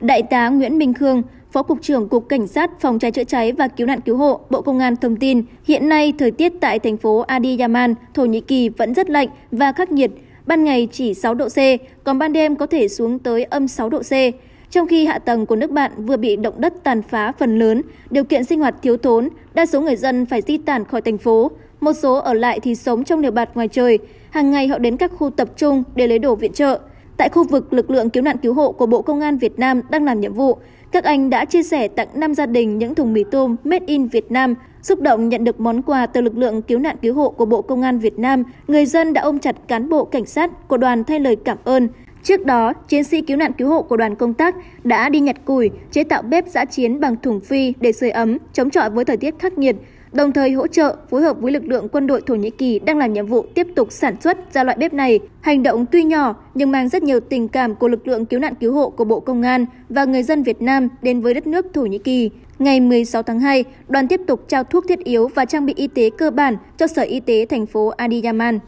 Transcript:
Đại tá Nguyễn Minh Khương, Phó Cục trưởng Cục Cảnh sát Phòng cháy chữa cháy và Cứu nạn Cứu hộ, Bộ Công an thông tin, hiện nay thời tiết tại thành phố Adiyaman, Thổ Nhĩ Kỳ vẫn rất lạnh và khắc nghiệt, ban ngày chỉ 6 độ C, còn ban đêm có thể xuống tới âm 6 độ C. Trong khi hạ tầng của nước bạn vừa bị động đất tàn phá phần lớn, điều kiện sinh hoạt thiếu thốn, đa số người dân phải di tản khỏi thành phố, một số ở lại thì sống trong lều bạt ngoài trời. Hàng ngày họ đến các khu tập trung để lấy đồ viện trợ. Tại khu vực lực lượng cứu nạn cứu hộ của Bộ Công an Việt Nam đang làm nhiệm vụ, các anh đã chia sẻ tặng 5 gia đình những thùng mì tôm Made in Việt Nam. Xúc động nhận được món quà từ lực lượng cứu nạn cứu hộ của Bộ Công an Việt Nam, người dân đã ôm chặt cán bộ cảnh sát của đoàn thay lời cảm ơn. Trước đó, chiến sĩ cứu nạn cứu hộ của đoàn công tác đã đi nhặt củi, chế tạo bếp giã chiến bằng thùng phi để sưởi ấm, chống chọi với thời tiết khắc nghiệt, đồng thời hỗ trợ phối hợp với lực lượng quân đội Thổ Nhĩ Kỳ đang làm nhiệm vụ tiếp tục sản xuất ra loại bếp này. Hành động tuy nhỏ nhưng mang rất nhiều tình cảm của lực lượng cứu nạn cứu hộ của Bộ Công an và người dân Việt Nam đến với đất nước Thổ Nhĩ Kỳ. Ngày 16 tháng 2, đoàn tiếp tục trao thuốc thiết yếu và trang bị y tế cơ bản cho Sở Y tế thành phố Adiyaman.